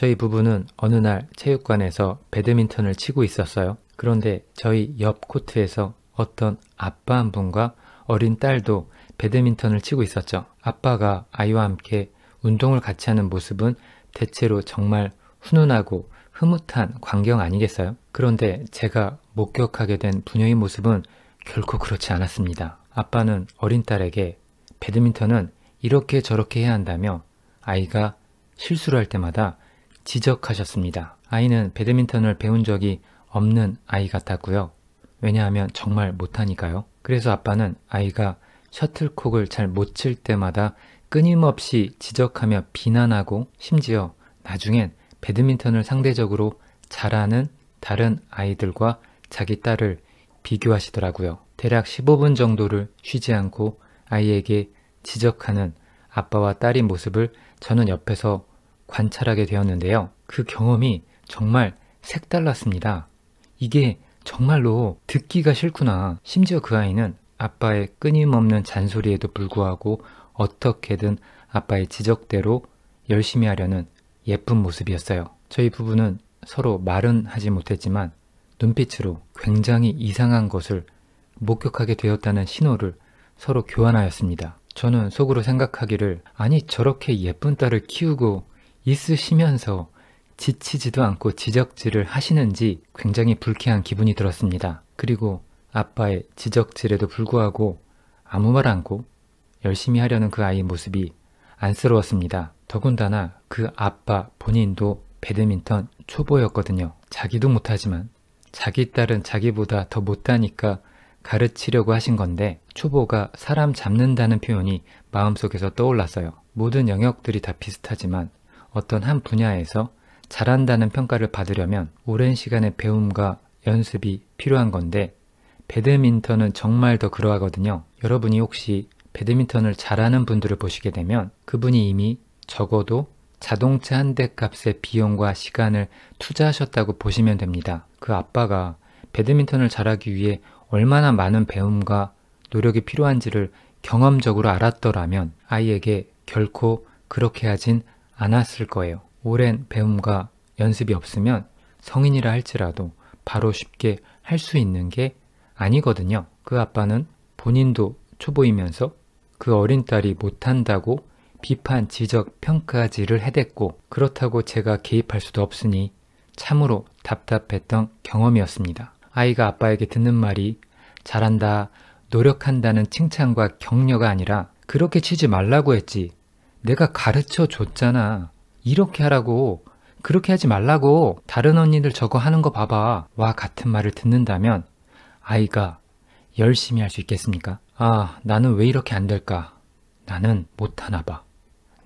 저희 부부는 어느 날 체육관에서 배드민턴을 치고 있었어요. 그런데 저희 옆 코트에서 어떤 아빠 한 분과 어린 딸도 배드민턴을 치고 있었죠. 아빠가 아이와 함께 운동을 같이 하는 모습은 대체로 정말 훈훈하고 흐뭇한 광경 아니겠어요? 그런데 제가 목격하게 된 부녀의 모습은 결코 그렇지 않았습니다. 아빠는 어린 딸에게 배드민턴은 이렇게 저렇게 해야 한다며 아이가 실수를 할 때마다 지적하셨습니다. 아이는 배드민턴을 배운 적이 없는 아이 같았고요. 왜냐하면 정말 못하니까요. 그래서 아빠는 아이가 셔틀콕을 잘 못 칠 때마다 끊임없이 지적하며 비난하고 심지어 나중엔 배드민턴을 상대적으로 잘하는 다른 아이들과 자기 딸을 비교하시더라고요. 대략 15분 정도를 쉬지 않고 아이에게 지적하는 아빠와 딸의 모습을 저는 옆에서 관찰하게 되었는데요. 그 경험이 정말 색달랐습니다. 이게 정말로 듣기가 싫구나. 심지어 그 아이는 아빠의 끊임없는 잔소리에도 불구하고 어떻게든 아빠의 지적대로 열심히 하려는 예쁜 모습이었어요. 저희 부부는 서로 말은 하지 못했지만 눈빛으로 굉장히 이상한 것을 목격하게 되었다는 신호를 서로 교환하였습니다. 저는 속으로 생각하기를 아니 저렇게 예쁜 딸을 키우고 있으시면서 지치지도 않고 지적질을 하시는지 굉장히 불쾌한 기분이 들었습니다. 그리고 아빠의 지적질에도 불구하고 아무 말 않고 열심히 하려는 그 아이의 모습이 안쓰러웠습니다. 더군다나 그 아빠 본인도 배드민턴 초보였거든요. 자기도 못하지만 자기 딸은 자기보다 더 못하니까 가르치려고 하신 건데 초보가 사람 잡는다는 표현이 마음속에서 떠올랐어요. 모든 영역들이 다 비슷하지만 어떤 한 분야에서 잘한다는 평가를 받으려면 오랜 시간의 배움과 연습이 필요한 건데 배드민턴은 정말 더 그러하거든요. 여러분이 혹시 배드민턴을 잘하는 분들을 보시게 되면 그분이 이미 적어도 자동차 한 대 값의 비용과 시간을 투자하셨다고 보시면 됩니다. 그 아빠가 배드민턴을 잘하기 위해 얼마나 많은 배움과 노력이 필요한지를 경험적으로 알았더라면 아이에게 결코 그렇게 하진 않았을 거예요. 오랜 배움과 연습이 없으면 성인이라 할지라도 바로 쉽게 할 수 있는 게 아니거든요. 그 아빠는 본인도 초보이면서 그 어린 딸이 못한다고 비판, 지적, 평가지를 해댔고 그렇다고 제가 개입할 수도 없으니 참으로 답답했던 경험이었습니다. 아이가 아빠에게 듣는 말이 잘한다, 노력한다는 칭찬과 격려가 아니라 그렇게 치지 말라고 했지 내가 가르쳐 줬잖아. 이렇게 하라고. 그렇게 하지 말라고. 다른 언니들 저거 하는 거 봐봐. 와 같은 말을 듣는다면 아이가 열심히 할 수 있겠습니까? 아, 나는 왜 이렇게 안 될까? 나는 못하나 봐.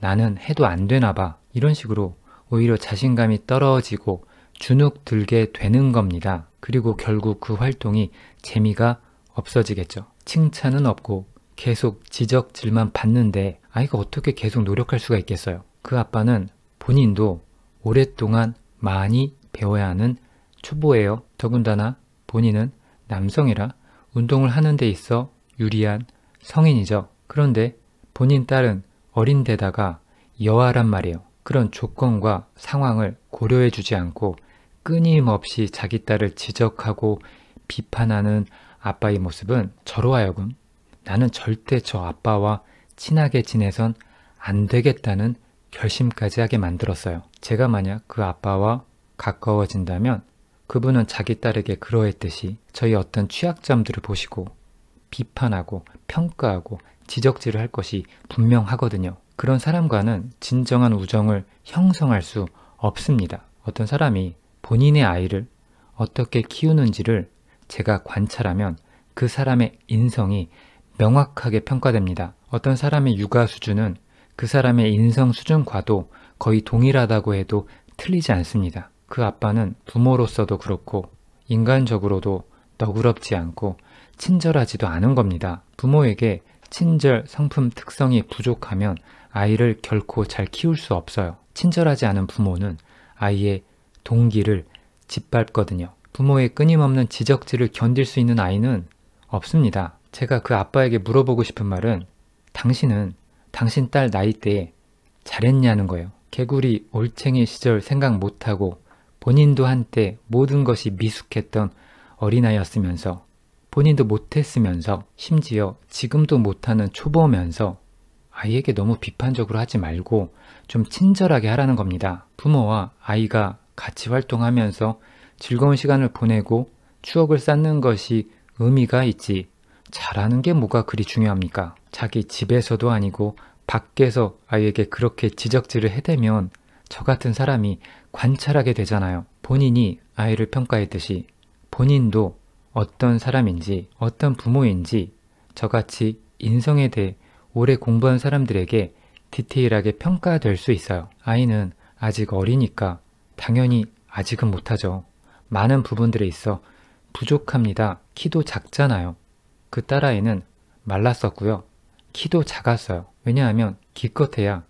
나는 해도 안 되나 봐. 이런 식으로 오히려 자신감이 떨어지고 주눅 들게 되는 겁니다. 그리고 결국 그 활동이 재미가 없어지겠죠. 칭찬은 없고 계속 지적질만 받는데 아이가 어떻게 계속 노력할 수가 있겠어요. 그 아빠는 본인도 오랫동안 많이 배워야 하는 초보예요. 더군다나 본인은 남성이라 운동을 하는 데 있어 유리한 성인이죠. 그런데 본인 딸은 어린 데다가 여아란 말이에요. 그런 조건과 상황을 고려해 주지 않고 끊임없이 자기 딸을 지적하고 비판하는 아빠의 모습은 저로 하여금 나는 절대 저 아빠와 친하게 지내선 안 되겠다는 결심까지 하게 만들었어요. 제가 만약 그 아빠와 가까워진다면 그분은 자기 딸에게 그러했듯이 저희 어떤 취약점들을 보시고 비판하고 평가하고 지적질을 할 것이 분명하거든요. 그런 사람과는 진정한 우정을 형성할 수 없습니다. 어떤 사람이 본인의 아이를 어떻게 키우는지를 제가 관찰하면 그 사람의 인성이 명확하게 평가됩니다. 어떤 사람의 육아 수준은 그 사람의 인성 수준과도 거의 동일하다고 해도 틀리지 않습니다. 그 아빠는 부모로서도 그렇고 인간적으로도 너그럽지 않고 친절하지도 않은 겁니다. 부모에게 친절 성품 특성이 부족하면 아이를 결코 잘 키울 수 없어요. 친절하지 않은 부모는 아이의 동기를 짓밟거든요. 부모의 끊임없는 지적질을 견딜 수 있는 아이는 없습니다. 제가 그 아빠에게 물어보고 싶은 말은 당신은 당신 딸 나이 때에 잘했냐는 거예요. 개구리 올챙이 시절 생각 못하고 본인도 한때 모든 것이 미숙했던 어린아이였으면서 본인도 못했으면서 심지어 지금도 못하는 초보면서 아이에게 너무 비판적으로 하지 말고 좀 친절하게 하라는 겁니다. 부모와 아이가 같이 활동하면서 즐거운 시간을 보내고 추억을 쌓는 것이 의미가 있지 잘하는 게 뭐가 그리 중요합니까? 자기 집에서도 아니고 밖에서 아이에게 그렇게 지적질을 해대면 저 같은 사람이 관찰하게 되잖아요. 본인이 아이를 평가했듯이 본인도 어떤 사람인지 어떤 부모인지 저같이 인성에 대해 오래 공부한 사람들에게 디테일하게 평가될 수 있어요. 아이는 아직 어리니까 당연히 아직은 못하죠. 많은 부분들에 있어 부족합니다. 키도 작잖아요. 그 딸아이는 말랐었고요. 키도 작았어요. 왜냐하면 기껏해야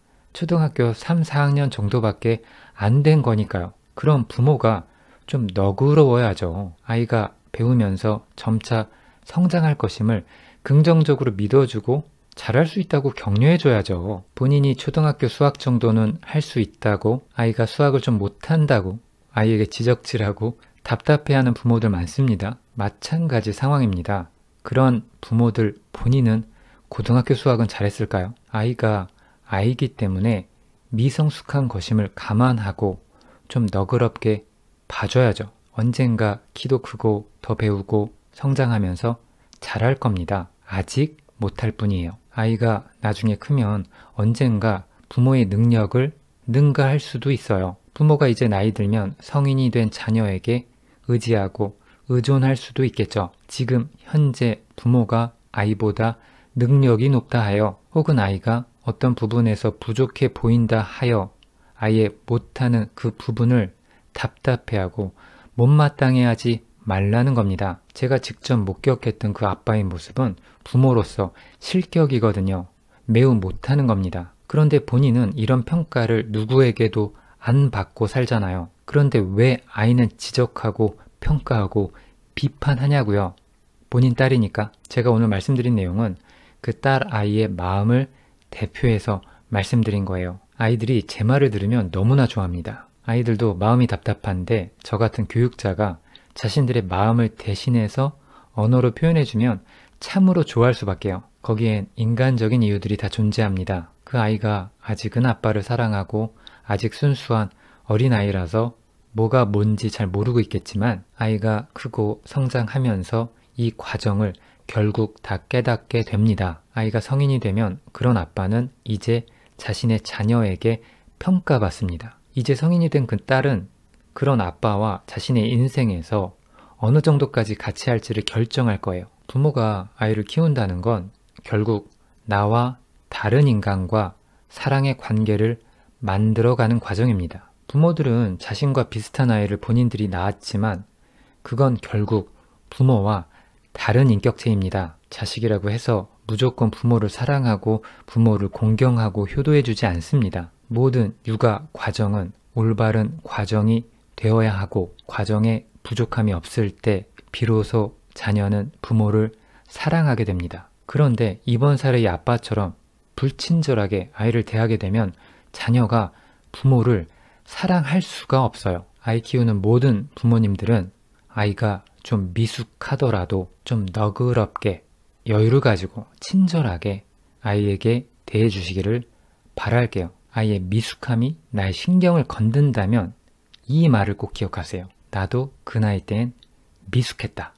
초등학교 3, 4학년 정도밖에 안 된 거니까요. 그럼 부모가 좀 너그러워야죠. 아이가 배우면서 점차 성장할 것임을 긍정적으로 믿어주고 잘할 수 있다고 격려해줘야죠. 본인이 초등학교 수학 정도는 할 수 있다고 아이가 수학을 좀 못한다고 아이에게 지적질하고 답답해하는 부모들 많습니다. 마찬가지 상황입니다. 그런 부모들 본인은 고등학교 수학은 잘했을까요? 아이가 아이기 때문에 미성숙한 것임을 감안하고 좀 너그럽게 봐줘야죠. 언젠가 키도 크고 더 배우고 성장하면서 잘할 겁니다. 아직 못할 뿐이에요. 아이가 나중에 크면 언젠가 부모의 능력을 능가할 수도 있어요. 부모가 이제 나이 들면 성인이 된 자녀에게 의지하고 의존할 수도 있겠죠. 지금 현재 부모가 아이보다 능력이 높다 하여 혹은 아이가 어떤 부분에서 부족해 보인다 하여 아예 못하는 그 부분을 답답해하고 못마땅해하지 말라는 겁니다. 제가 직접 목격했던 그 아빠의 모습은 부모로서 실격이거든요. 매우 못하는 겁니다. 그런데 본인은 이런 평가를 누구에게도 안 받고 살잖아요. 그런데 왜 아이는 지적하고 평가하고 비판하냐고요. 본인 딸이니까 제가 오늘 말씀드린 내용은 그 딸 아이의 마음을 대표해서 말씀드린 거예요. 아이들이 제 말을 들으면 너무나 좋아합니다. 아이들도 마음이 답답한데 저 같은 교육자가 자신들의 마음을 대신해서 언어로 표현해주면 참으로 좋아할 수밖에요. 거기엔 인간적인 이유들이 다 존재합니다. 그 아이가 아직은 아빠를 사랑하고 아직 순수한 어린아이라서 뭐가 뭔지 잘 모르고 있겠지만 아이가 크고 성장하면서 이 과정을 결국 다 깨닫게 됩니다. 아이가 성인이 되면 그런 아빠는 이제 자신의 자녀에게 평가받습니다. 이제 성인이 된 그 딸은 그런 아빠와 자신의 인생에서 어느 정도까지 같이 할지를 결정할 거예요. 부모가 아이를 키운다는 건 결국 나와 다른 인간과 사랑의 관계를 만들어가는 과정입니다. 부모들은 자신과 비슷한 아이를 본인들이 낳았지만 그건 결국 부모와 다른 인격체입니다. 자식이라고 해서 무조건 부모를 사랑하고 부모를 공경하고 효도해주지 않습니다. 모든 육아 과정은 올바른 과정이 되어야 하고 과정에 부족함이 없을 때 비로소 자녀는 부모를 사랑하게 됩니다. 그런데 이번 사례의 아빠처럼 불친절하게 아이를 대하게 되면 자녀가 부모를 사랑할 수가 없어요. 아이 키우는 모든 부모님들은 아이가 좀 미숙하더라도 좀 너그럽게 여유를 가지고 친절하게 아이에게 대해주시기를 바랄게요. 아이의 미숙함이 나의 신경을 건든다면 이 말을 꼭 기억하세요. 나도 그 나이 땐 미숙했다.